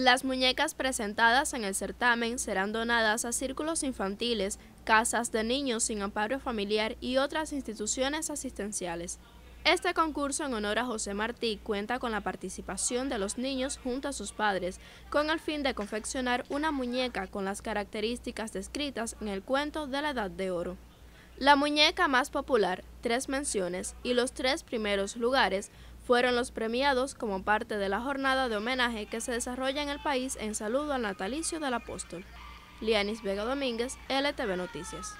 Las muñecas presentadas en el certamen serán donadas a círculos infantiles, casas de niños sin amparo familiar y otras instituciones asistenciales. Este concurso en honor a José Martí cuenta con la participación de los niños junto a sus padres, con el fin de confeccionar una muñeca con las características descritas en el cuento de la Edad de Oro. La muñeca más popular, tres menciones, y los tres primeros lugares fueron los premiados como parte de la jornada de homenaje que se desarrolla en el país en saludo al natalicio del apóstol. Lianis Vega Domínguez, LTV Noticias.